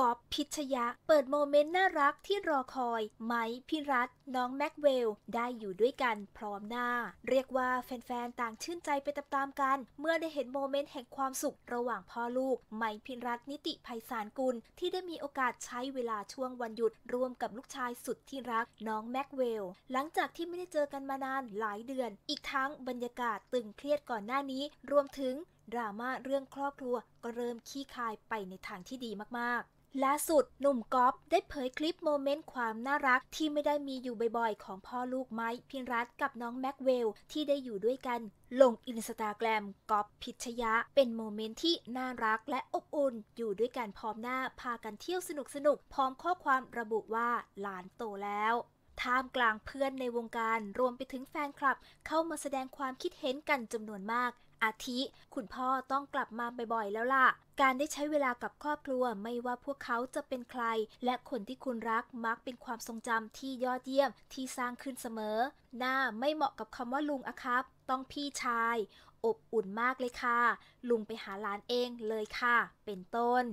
กอบพิชยะ เปิดโมเมนต์น่ารักที่รอคอยไมค์พิรัตน้องแม็กเวล ได้อยู่ด้วยกันพร้อมหน้า เรียกว่าแฟนๆ ต่างชื่นใจไปตามๆกัน เมื่อได้เห็นโมเมนต์แห่งความสุขระหว่างพ่อลูกไมค์พิรัตนิติภัยสารกุล ที่ได้มีโอกาสใช้เวลาช่วงวันหยุดร่วมกับลูกชายสุดที่รักน้องแม็กเวลหลังจากที่ไม่ได้เจอกันมานานหลายเดือน อีกทั้งบรรยากาศตึงเครียดก่อนหน้านี้ รวมถึงดราม่าเรื่องครอบครัวก็เริ่มขี้คายไปในทางที่ดีมากล่าสุดหนุ่มก๊อฟได้เผยคลิปโมเมนต์ความน่ารักที่ไม่ได้มีอยู่บ่อยๆของพ่อลูกไม้พินรัตกับน้องแม็กเวลที่ได้อยู่ด้วยกัน ลงอินสตาแกรมก๊อฟพิชยะเป็นโมเมนต์ที่น่ารักและอบอุ่นอยู่ด้วยกันพร้อมหน้าพากันเที่ยวสนุกสนุกพร้อมข้อความระบุว่าหลานโตแล้วท่ามกลางเพื่อนในวงการ รวมไปถึงแฟนคลับ เข้ามาแสดงความคิดเห็นกันจำนวนมากอาทิ คุณพ่อต้องกลับมาบ่อยๆ แล้วล่ะ การได้ใช้เวลากับครอบครัวไม่ว่าพวกเขาจะเป็นใคร และคนที่คุณรักมักเป็นความทรงจำที่ยอดเยี่ยมที่สร้างขึ้นเสมอ หน้าไม่เหมาะกับคำว่าลุงอะครับ ต้องพี่ชาย อบอุ่นมากเลยค่ะ ลุงไปหาหลานเองเลยค่ะ เป็นต้น